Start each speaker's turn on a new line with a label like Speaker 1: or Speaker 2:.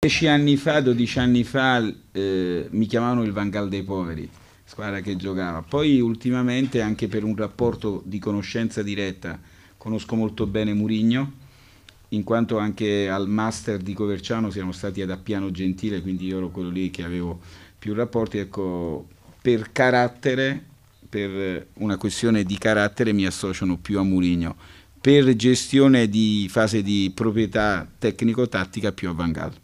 Speaker 1: Dieci anni fa, dodici anni fa eh, mi chiamavano il Vangal dei poveri, squadra che giocava. Poi ultimamente anche per un rapporto di conoscenza diretta conosco molto bene Murigno, in quanto anche al master di Coverciano siamo stati ad Appiano Gentile, quindi io ero quello lì che avevo più rapporti. Ecco, per carattere, per una questione di carattere mi associano più a Murigno. Per gestione di fase di proprietà tecnico-tattica più a Vangal.